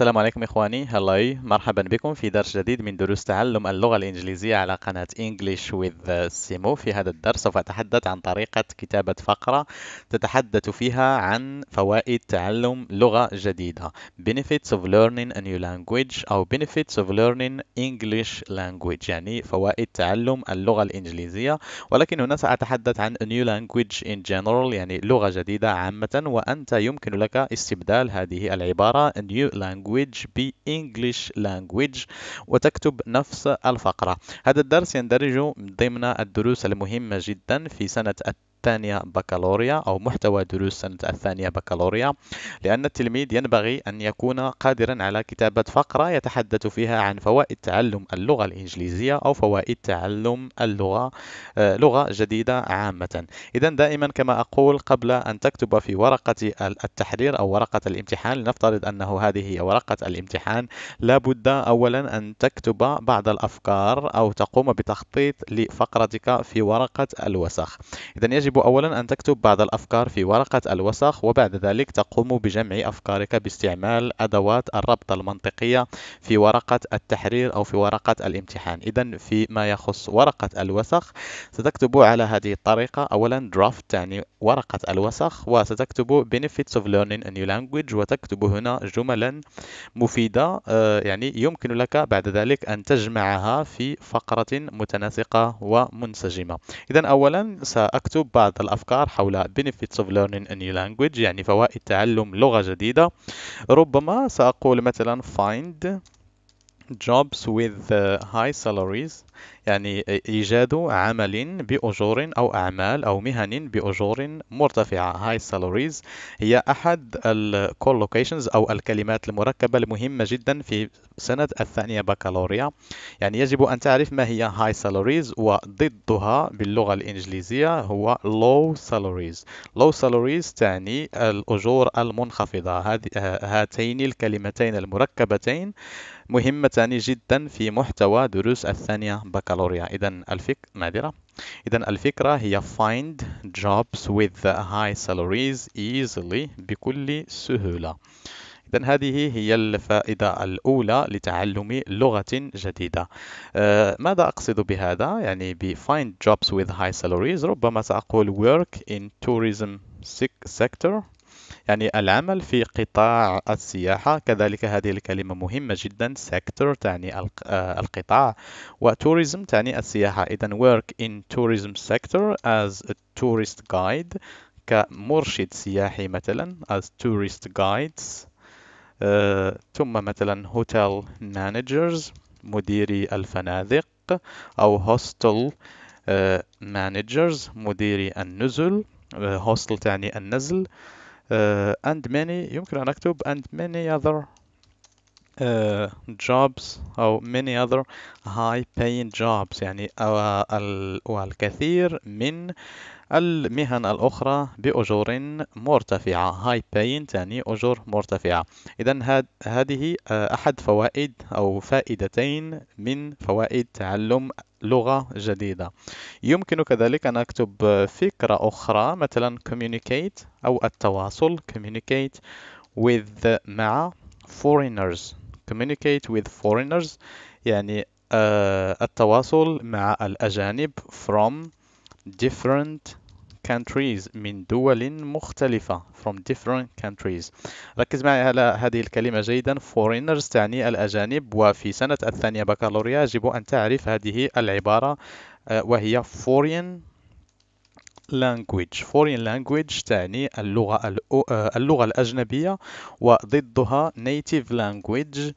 السلام عليكم إخواني هلاي مرحبا بكم في درس جديد من دروس تعلم اللغة الإنجليزية على قناة English with سيمو في هذا الدرس سوف أتحدث عن طريقة كتابة فقرة تتحدث فيها عن فوائد تعلم لغة جديدة Benefits of learning a new language أو Benefits of learning English language يعني فوائد تعلم اللغة الإنجليزية ولكن هنا سأتحدث عن a new language in general يعني لغة جديدة عامة وأنت يمكن لك استبدال هذه العبارة a new language language be English language وتكتب نفس الفقرة هذا الدرس يندرج ضمن الدروس المهمة جدا في سنة الثانية بكالوريا أو محتوى دروس سنة الثانية بكالوريا لأن التلميذ ينبغي أن يكون قادرا على كتابة فقرة يتحدث فيها عن فوائد تعلم اللغة الإنجليزية أو فوائد تعلم اللغة آه، لغة جديدة عامة إذا دائما كما أقول قبل أن تكتب في ورقة التحرير أو ورقة الامتحان لنفترض أنه هذه هي ورقة الامتحان لابد أولا أن تكتب بعض الأفكار أو تقوم بتخطيط لفقرتك في ورقة الوسخ إذا يجب يجب أولا أن تكتب بعض الأفكار في ورقة الوسخ وبعد ذلك تقوم بجمع أفكارك باستعمال أدوات الربط المنطقية في ورقة التحرير أو في ورقة الامتحان إذا فيما يخص ورقة الوسخ ستكتب على هذه الطريقة أولا draft تعني ورقة الوسخ وستكتب benefits of learning a new language وتكتب هنا جملا مفيدة آه، يعني يمكن لك بعد ذلك أن تجمعها في فقرة متناسقة ومنسجمة إذا أولا سأكتب بعض الأفكار حول benefits of learning a new language يعني فوائد تعلم لغة جديدة ربما سأقول مثلا find jobs with uh, high salaries يعني إيجاد عمل بأجور أو أعمال أو مهن بأجور مرتفعة high salaries هي أحد collocations أو الكلمات المركبة المهمة جدا في سنة الثانية بكالوريا يعني يجب أن تعرف ما هي high salaries وضدها باللغة الإنجليزية هو low salaries low salaries تعني الأجور المنخفضة هاتين الكلمتين المركبتين مهمتان جدا في محتوى دروس الثانية بكالوريا إذا الفك نادرة إذا الفكرة هي find jobs with high salaries easily بكل سهولة إذا هذه هي الفائدة الأولى لتعلم لغة جديدة. أه ماذا أقصد بهذا؟ يعني ب find jobs with high salaries ربما سأقول work in tourism sector يعني العمل في قطاع السياحة كذلك هذه الكلمة مهمة جدا sector تعني آه، القطاع وتوريزم تعني السياحة إذا work in tourism sector as a tourist guide كمرشد سياحي مثلا as tourist guides uh, ثم مثلا hotel managers مديري الفنادق أو hostel uh, managers مديري النزل uh, hostel تعني النزل uh, and many يمكن أن أكتب and many other jobs أو many other high paying jobs يعني والكثير من المهن الأخرى بأجور مرتفعة هاي باين تعني أجور مرتفعة إذا هاد هذه آه، أحد فوائد أو فائدتين من فوائد تعلم لغة جديدة يمكن كذلك أن أكتب فكرة أخرى مثلا communicate أو التواصل communicate with مع foreigners communicate with foreigners يعني آه، التواصل مع الأجانب from different countries من دول مختلفة from different countries ركز معي على هذه الكلمة جيدا foreigners تعني الأجانب وفي سنة الثانية بكالوريا يجب أن تعرف هذه العبارة آه، وهي foreign language foreign language تعني اللغة, آه، اللغة الأجنبية وضدها native language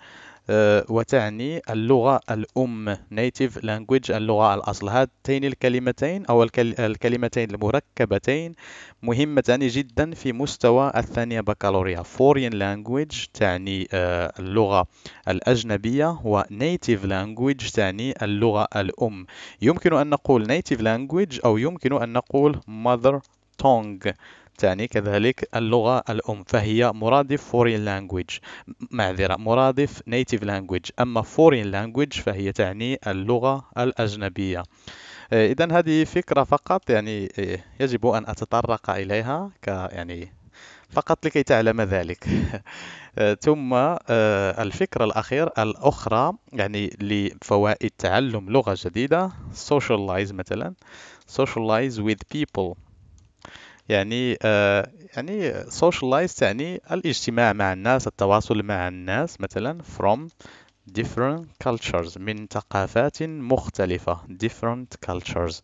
آه، وتعني اللغة الأم native language اللغة الأصل هاتين الكلمتين أو الكلمتين المركبتين مهمتان جدا في مستوى الثانية بكالوريا foreign language تعني آه، اللغة الأجنبية و native language تعني اللغة الأم يمكن أن نقول native language أو يمكن أن نقول mother tongue الثاني كذلك اللغة الأم فهي مرادف foreign language معذرة مرادف native language أما foreign language فهي تعني اللغة الأجنبية آه، إذا هذه فكرة فقط يعني آه، يجب أن أتطرق إليها ك يعني فقط لكي تعلم ذلك آه، ثم الفكرة الأخير الأخرى يعني لفوائد تعلم لغة جديدة socialize مثلا socialize with people يعني آه، يعني socialize يعني الاجتماع مع الناس التواصل مع الناس مثلا from different cultures من ثقافات مختلفة different cultures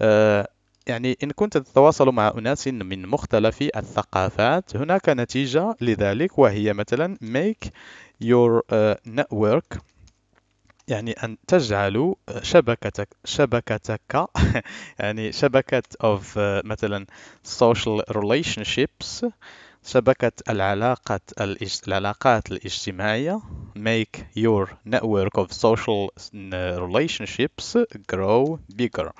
آه، يعني إن كنت تتواصل مع أناس من مختلف الثقافات هناك نتيجة لذلك وهي مثلا make your آه، network يعني أن تجعل شبكتك شبكتك يعني شبكة of آه، مثلا social relationships شبكة العلاقة العلاقات الاجتماعية make your network of social relationships grow bigger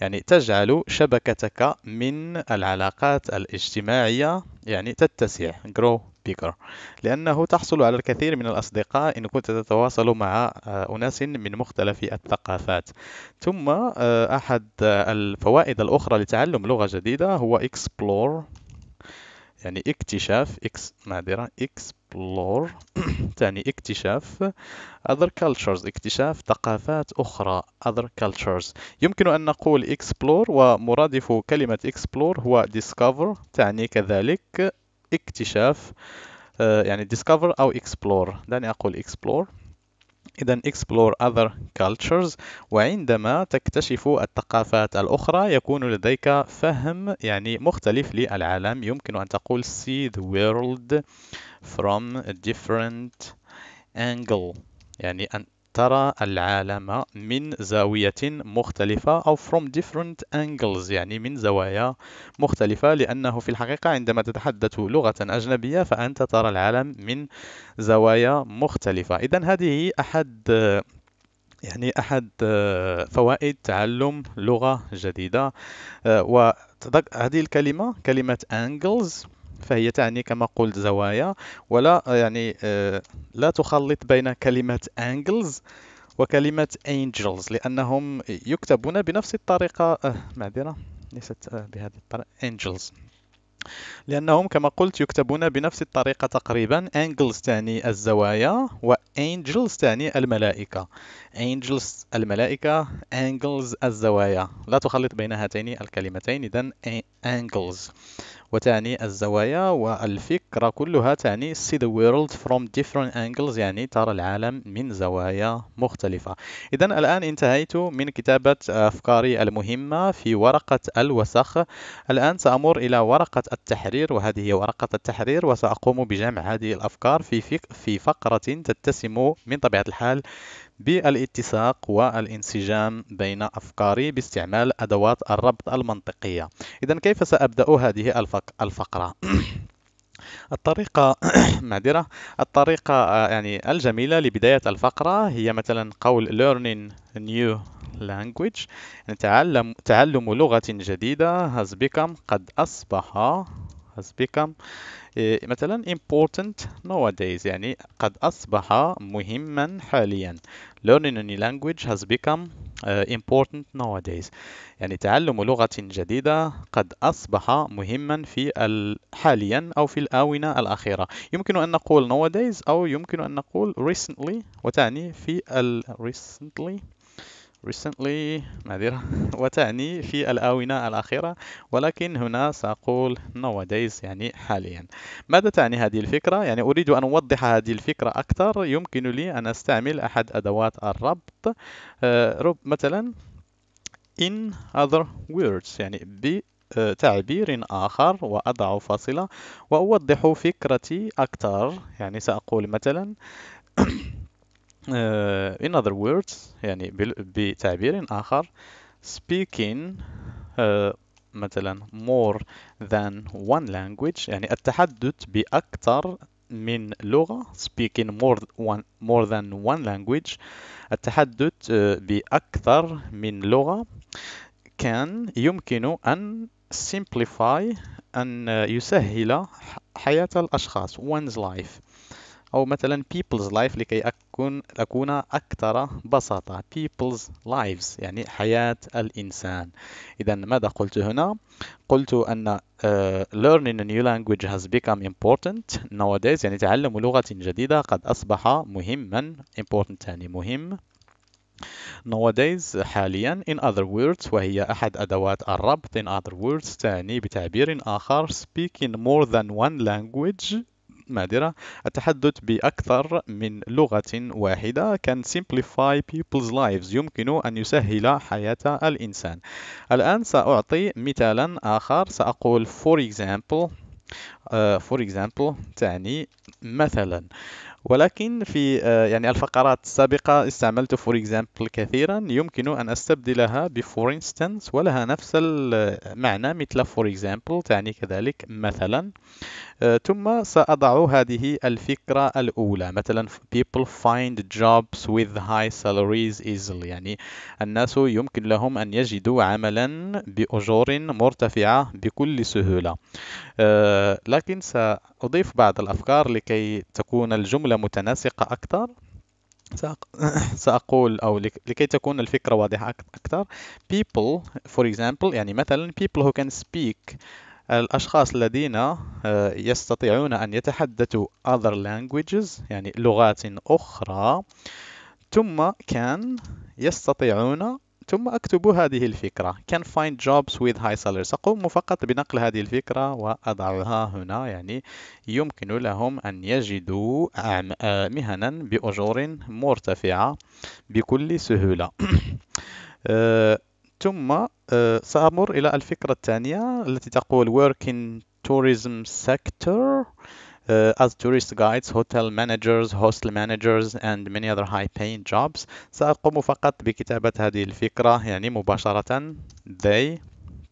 يعني تجعل شبكتك من العلاقات الاجتماعية يعني تتسع grow سبيكر لأنه تحصل على الكثير من الأصدقاء إن كنت تتواصل مع آه، أناس من مختلف الثقافات ثم آه، أحد آه، الفوائد الأخرى لتعلم لغة جديدة هو explore يعني اكتشاف اكس معذرة explore تعني اكتشاف other cultures اكتشاف ثقافات أخرى other cultures يمكن أن نقول explore ومرادف كلمة explore هو discover تعني كذلك اكتشاف آه، يعني discover أو explore دعني أقول explore إذا explore other cultures وعندما تكتشف الثقافات الأخرى يكون لديك فهم يعني مختلف للعالم يمكن أن تقول see the world from a different angle يعني أن ترى العالم من زاوية مختلفة أو from different angles يعني من زوايا مختلفة لأنه في الحقيقة عندما تتحدث لغة أجنبية فأنت ترى العالم من زوايا مختلفة إذا هذه أحد يعني أحد فوائد تعلم لغة جديدة آه، وهذه الكلمة كلمة angles فهي تعني كما قلت زوايا ولا آه، يعني آه، لا تخلط بين كلمة angles وكلمة angels لأنهم يكتبون بنفس الطريقة آه معذرة ليست آه بهذه الطريقة angels لأنهم كما قلت يكتبون بنفس الطريقة تقريبا angles تعني الزوايا و angels تعني الملائكة angels الملائكة angles الزوايا لا تخلط بين هاتين الكلمتين إذا angles وتعني الزوايا والفكرة كلها تعني see the world from different angles يعني ترى العالم من زوايا مختلفة إذا الآن انتهيت من كتابة أفكاري المهمة في ورقة الوسخ الآن سأمر إلى ورقة التحرير وهذه هي ورقة التحرير وسأقوم بجمع هذه الأفكار في, في فقرة تتسم من طبيعة الحال بالاتساق والانسجام بين أفكاري باستعمال أدوات الربط المنطقية إذا كيف سأبدأ هذه الفقرة؟ الطريقة معذرة الطريقة آه، يعني الجميلة لبداية الفقرة هي مثلا قول learning new language يعني تعلم تعلم لغة جديدة has become قد أصبح has become إيه، مثلا important nowadays يعني قد أصبح مهما حاليا learning a new language has become آه، important nowadays يعني تعلم لغة جديدة قد أصبح مهما في حاليا أو في الآونة الأخيرة يمكن أن نقول nowadays أو يمكن أن نقول recently وتعني في ال recently recently نادرة وتعني في الآونة الأخيرة ولكن هنا سأقول nowadays يعني حاليا ماذا تعني هذه الفكرة؟ يعني أريد أن أوضح هذه الفكرة أكثر يمكن لي أن أستعمل أحد أدوات الربط آه، مثلا in other words يعني ب تعبير آخر وأضع فاصلة وأوضح فكرتي أكثر يعني سأقول مثلا uh, in other words يعني بتعبير آخر speaking uh, مثلا more than one language يعني التحدث بأكثر من لغة speaking more, one, more than one language التحدث بأكثر من لغة كان يمكن أن simplify أن يسهل حياة الأشخاص one's life أو مثلا people's life لكي أكون أكون أكثر بساطة people's lives يعني حياة الإنسان إذا ماذا قلت هنا؟ قلت أن uh, learning a new language has become important nowadays يعني تعلم لغة جديدة قد أصبح مهما important يعني مهم nowadays حاليا in other words وهي أحد أدوات الربط in other words تعني بتعبير آخر speaking more than one language نادرة التحدث بأكثر من لغة واحدة can simplify people's lives يمكن أن يسهل حياة الإنسان الآن سأعطي مثالا آخر سأقول for example Uh, for example تعني مثلا ولكن في uh, يعني الفقرات السابقة استعملت for example كثيرا يمكن أن أستبدلها ب for instance ولها نفس المعنى مثل for example تعني كذلك مثلا آه، ثم سأضع هذه الفكرة الأولى مثلا people find jobs with high salaries easily يعني الناس يمكن لهم أن يجدوا عملا بأجور مرتفعة بكل سهولة آه، لكن سأضيف بعض الأفكار لكي تكون الجملة متناسقة أكثر سأقول أو لكي تكون الفكرة واضحة أكثر people for example يعني مثلا people who can speak الأشخاص الذين آه، يستطيعون أن يتحدثوا other languages يعني لغات أخرى ثم كان يستطيعون ثم اكتبوا هذه الفكرة can find jobs with high salaries أقوم فقط بنقل هذه الفكرة وأضعها هنا يعني يمكن لهم أن يجدوا آه، مهنا بأجور مرتفعة بكل سهولة آه، ثم سأمر إلى الفكرة الثانية التي تقول work in tourism sector as tourist guides, hotel managers, hostel managers and many other high paying jobs سأقوم فقط بكتابة هذه الفكرة يعني مباشرة they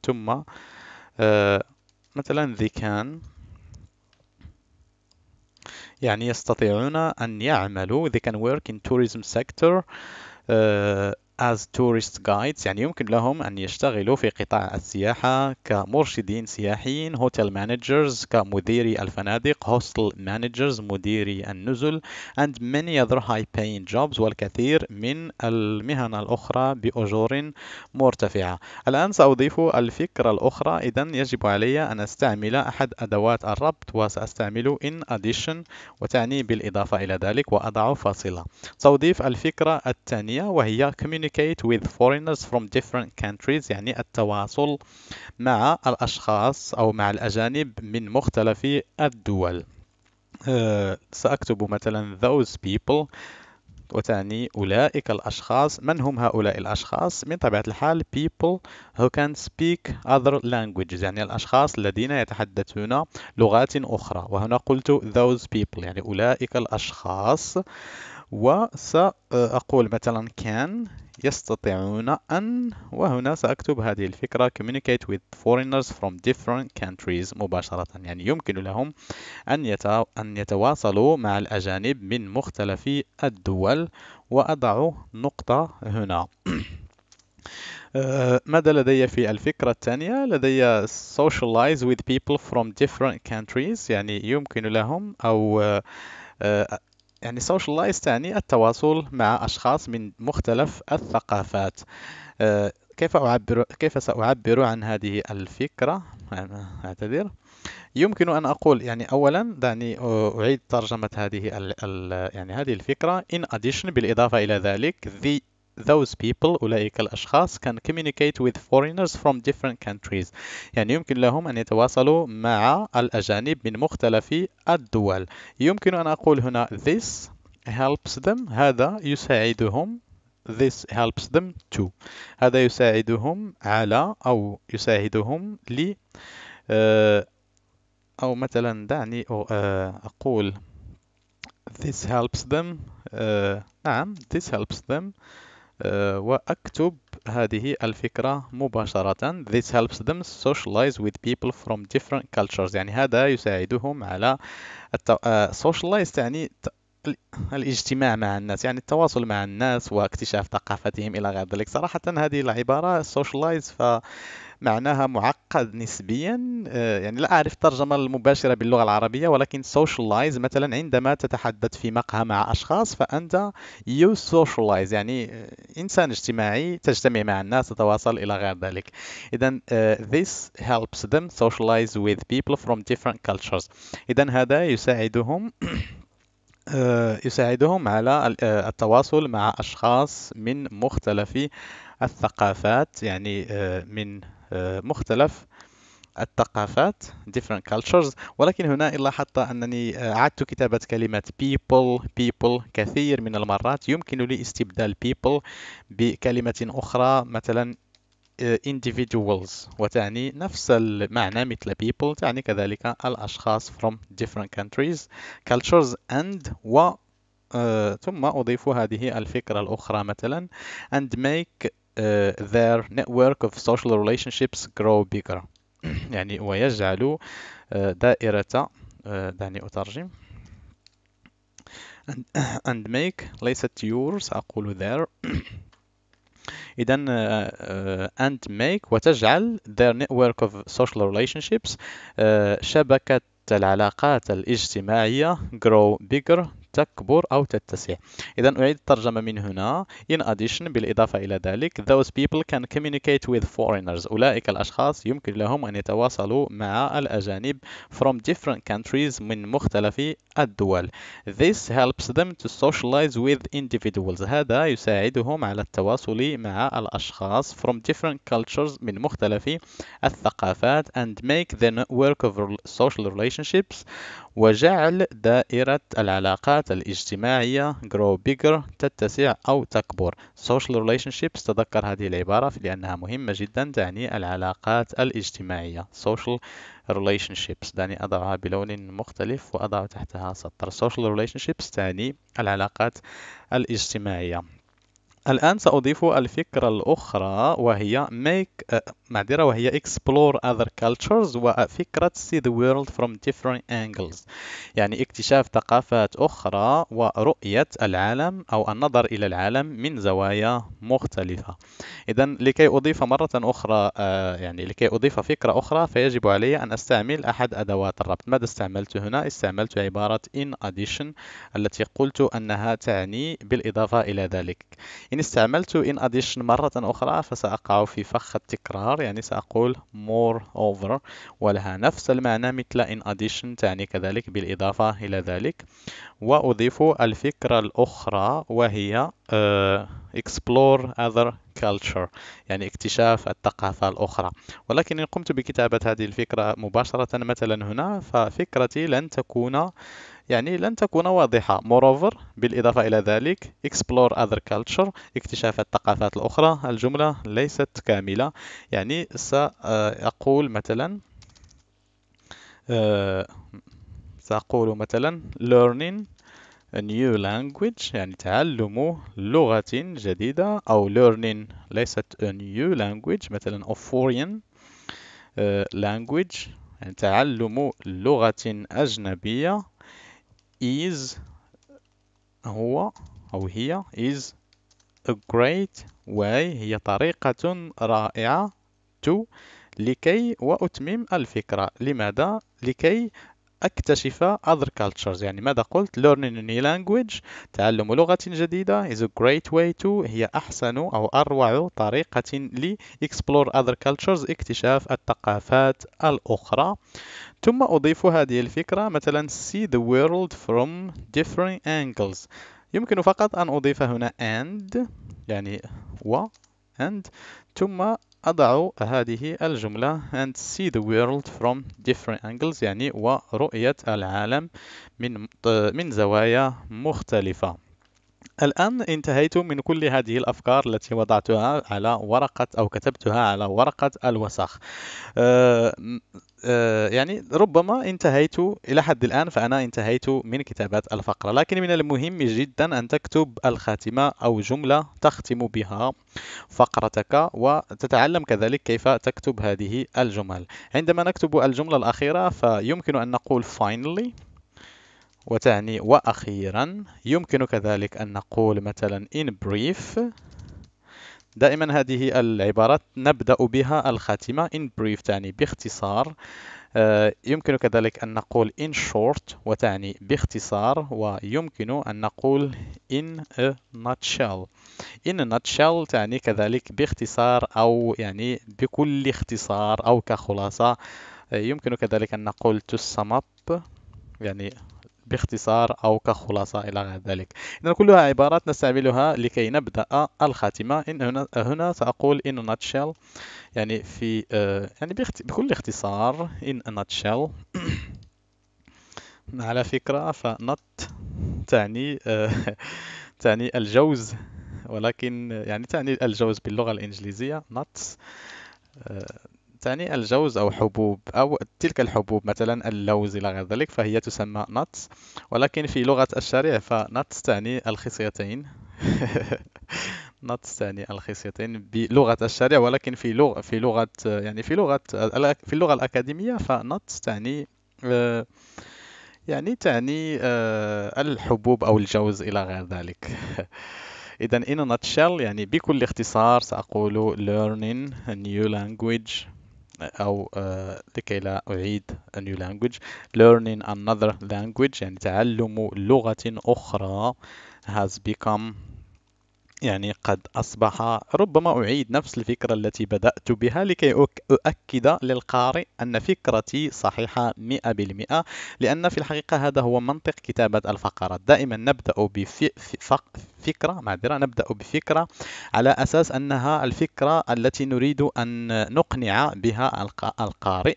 ثم مثلا they can يعني يستطيعون أن يعملوا they can work in tourism sector as tourist guides يعني يمكن لهم أن يشتغلوا في قطاع السياحة كمرشدين سياحيين هوتيل مانجرز كمديري الفنادق هوستل مانجرز مديري النزل and many other high paying jobs والكثير من المهن الأخرى بأجور مرتفعة الآن سأضيف الفكرة الأخرى إذا يجب علي أن أستعمل أحد أدوات الربط وسأستعمل in addition وتعني بالإضافة إلى ذلك وأضع فاصلة سأضيف الفكرة الثانية وهي community communicate with foreigners from different countries يعني التواصل مع الأشخاص أو مع الأجانب من مختلف الدول آه، سأكتب مثلا those people وتعني أولئك الأشخاص من هم هؤلاء الأشخاص؟ من طبيعة الحال people who can speak other languages يعني الأشخاص الذين يتحدثون لغات أخرى وهنا قلت those people يعني أولئك الأشخاص وسأقول مثلا can يستطيعون أن وهنا سأكتب هذه الفكرة communicate with foreigners from different countries مباشرة يعني يمكن لهم أن, يتو... أن يتواصلوا مع الأجانب من مختلف الدول وأضع نقطة هنا آه، ماذا لدي في الفكرة الثانية؟ لدي socialize with people from different countries يعني يمكن لهم أو آه، يعني socialize تعني التواصل مع أشخاص من مختلف الثقافات آه، كيف أعبر كيف سأعبر عن هذه الفكرة أعتذر يمكن أن أقول يعني أولا دعني أعيد ترجمة هذه الـ الـ يعني هذه الفكرة in addition بالإضافة إلى ذلك the those people أولئك الأشخاص can communicate with foreigners from different countries يعني يمكن لهم أن يتواصلوا مع الأجانب من مختلف الدول يمكن أن أقول هنا this helps them هذا يساعدهم this helps them to هذا يساعدهم على أو يساعدهم ل آه، أو مثلا دعني آه، أقول this helps them uh, نعم this helps them آه، وأكتب هذه الفكرة مباشرة This helps them socialize with people from different cultures يعني هذا يساعدهم على التو... آه، socialize يعني الاجتماع مع الناس يعني التواصل مع الناس واكتشاف ثقافتهم الى غير ذلك صراحه هذه العباره socialize ف معناها معقد نسبيا آه، يعني لا أعرف الترجمة المباشرة باللغة العربية ولكن socialize مثلا عندما تتحدث في مقهى مع أشخاص فأنت you socialize يعني آه، إنسان اجتماعي تجتمع مع الناس تتواصل إلى غير ذلك إذا آه، this helps them socialize with people from different cultures إذا هذا يساعدهم يساعدهم على التواصل مع أشخاص من مختلف الثقافات يعني من آه، مختلف الثقافات different cultures ولكن هنا لاحظت أنني أعدت آه، كتابة كلمة people people كثير من المرات يمكن لي استبدال people بكلمة أخرى مثلا آه، individuals وتعني نفس المعنى مثل people تعني كذلك الأشخاص from different countries cultures and و ثم أضيف هذه الفكرة الأخرى مثلا and make their network of social relationships grow bigger يعني ويجعل دائرة دعني أترجم and, and make ليست yours أقول their إذا uh, and make وتجعل their network of social relationships uh, شبكة العلاقات الاجتماعية grow bigger تكبر أو تتسع إذا أعيد الترجمة من هنا in addition بالإضافة إلى ذلك those people can communicate with foreigners أولئك الأشخاص يمكن لهم أن يتواصلوا مع الأجانب from different countries من مختلف الدول this helps them to socialize with individuals هذا يساعدهم على التواصل مع الأشخاص from different cultures من مختلف الثقافات and make the network of social relationships وجعل دائرة العلاقات الاجتماعية grow bigger تتسع أو تكبر social relationships تذكر هذه العبارة لأنها مهمة جدا تعني العلاقات الاجتماعية social relationships دعني أضعها بلون مختلف وأضع تحتها سطر social relationships تعني العلاقات الاجتماعية الآن سأضيف الفكرة الأخرى وهي make معذرة وهي explore other cultures وفكرة see the world from different angles يعني اكتشاف ثقافات أخرى ورؤية العالم أو النظر إلى العالم من زوايا مختلفة إذا لكي أضيف مرة أخرى آه، يعني لكي أضيف فكرة أخرى فيجب علي أن أستعمل أحد أدوات الربط ماذا استعملت هنا؟ استعملت عبارة in addition التي قلت أنها تعني بالإضافة إلى ذلك إن استعملت in addition مرة أخرى فسأقع في فخ التكرار يعني سأقول more over ولها نفس المعنى مثل in addition تعني كذلك بالإضافة إلى ذلك وأضيف الفكرة الأخرى وهي uh, explore other culture يعني اكتشاف الثقافة الأخرى ولكن إن قمت بكتابة هذه الفكرة مباشرة مثلا هنا ففكرتي لن تكون يعني لن تكون واضحة moreover بالإضافة إلى ذلك explore other culture اكتشاف الثقافات الأخرى الجملة ليست كاملة يعني سأقول مثلا آه، سأقول مثلا learning a new language يعني تعلم لغة جديدة أو learning ليست a new language مثلا a foreign آه، language يعني تعلم لغة أجنبية is هو أو هي is a great way هي طريقة رائعة to لكي وأتمم الفكرة لماذا لكي أكتشف other cultures يعني ماذا قلت learning a new language تعلم لغة جديدة is a great way to هي أحسن أو أروع طريقة ل explore other cultures اكتشاف الثقافات الأخرى ثم أضيف هذه الفكرة مثلا see the world from different angles يمكن فقط أن أضيف هنا and يعني و and ثم أضع هذه الجملة and see the world from different angles يعني ورؤية العالم من من زوايا مختلفة الآن انتهيت من كل هذه الأفكار التي وضعتها على ورقة أو كتبتها على ورقة الوسخ آه، آه، يعني ربما انتهيت إلى حد الآن فأنا انتهيت من كتابة الفقرة لكن من المهم جدا أن تكتب الخاتمة أو جملة تختم بها فقرتك وتتعلم كذلك كيف تكتب هذه الجمل عندما نكتب الجملة الأخيرة فيمكن أن نقول finally وتعني وأخيرا يمكن كذلك أن نقول مثلا in brief دائما هذه العبارات نبدأ بها الخاتمة in brief تعني باختصار آه، يمكن كذلك أن نقول in short وتعني باختصار ويمكن أن نقول in a nutshell in a nutshell تعني كذلك باختصار أو يعني بكل اختصار أو كخلاصة آه، يمكن كذلك أن نقول to sum up يعني باختصار أو كخلاصة إلى غير ذلك إذا كلها عبارات نستعملها لكي نبدأ الخاتمة إن هنا, هنا سأقول in a nutshell يعني في آه، يعني بكل اختصار in a nutshell على فكرة فنط تعني آه، تعني الجوز ولكن يعني تعني الجوز باللغة الإنجليزية nuts آه، الثاني الجوز أو حبوب أو تلك الحبوب مثلا اللوز إلى غير ذلك فهي تسمى nuts ولكن في لغة الشارع فنتس تعني الخصيتين nuts تعني الخصيتين بلغة الشارع ولكن في لغة في لغة يعني في لغة في اللغة الأكاديمية فنتس تعني آه، يعني تعني آه، الحبوب أو الجوز إلى غير ذلك إذا in a nutshell يعني بكل اختصار سأقول learning a new language أو لكي لا أعيد a new language learning another language يعني تعلم لغة أخرى has become يعني قد أصبح ربما أعيد نفس الفكرة التي بدأت بها لكي أؤكد للقارئ أن فكرتي صحيحة 100% لأن في الحقيقة هذا هو منطق كتابة الفقرات دائما نبدأ بفكرة معذرة نبدأ بفكرة على أساس أنها الفكرة التي نريد أن نقنع بها القارئ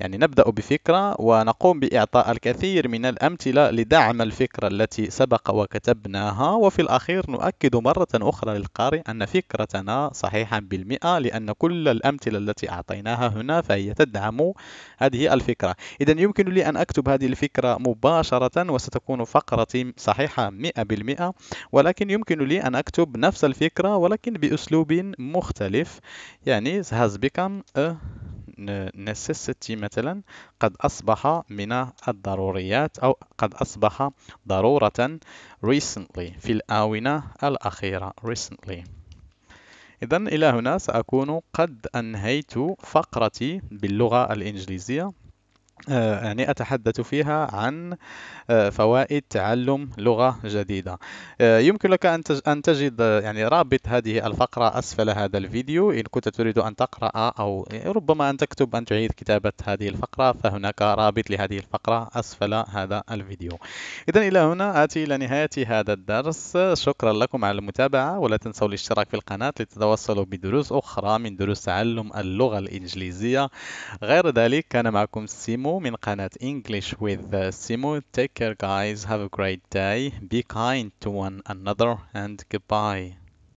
يعني نبدأ بفكرة ونقوم بإعطاء الكثير من الأمثلة لدعم الفكرة التي سبق وكتبناها وفي الأخير نؤكد مرة أخرى للقارئ أن فكرتنا صحيحة بالمئة لأن كل الأمثلة التي أعطيناها هنا فهي تدعم هذه الفكرة إذا يمكن لي أن أكتب هذه الفكرة مباشرة وستكون فقرتي صحيحة مئة بالمئة ولكن يمكن لي أن أكتب نفس الفكرة ولكن بأسلوب مختلف يعني has become a necessity مثلا قد أصبح من الضروريات أو قد أصبح ضرورة recently في الآونة الأخيرة recently إذا إلى هنا سأكون قد أنهيت فقرتي باللغة الإنجليزية آه، يعني أتحدث فيها عن آه، فوائد تعلم لغة جديدة آه، يمكن لك أن تجد يعني رابط هذه الفقرة أسفل هذا الفيديو إن كنت تريد أن تقرأ أو ربما أن تكتب أن تعيد كتابة هذه الفقرة فهناك رابط لهذه الفقرة أسفل هذا الفيديو إذا إلى هنا آتي إلى نهاية هذا الدرس شكرا لكم على المتابعة ولا تنسوا الاشتراك في القناة لتتوصلوا بدروس أخرى من دروس تعلم اللغة الإنجليزية غير ذلك كان معكم سيمو Simo من قناة English with uh, Simo. Take care guys, have a great day, be kind to one another and goodbye.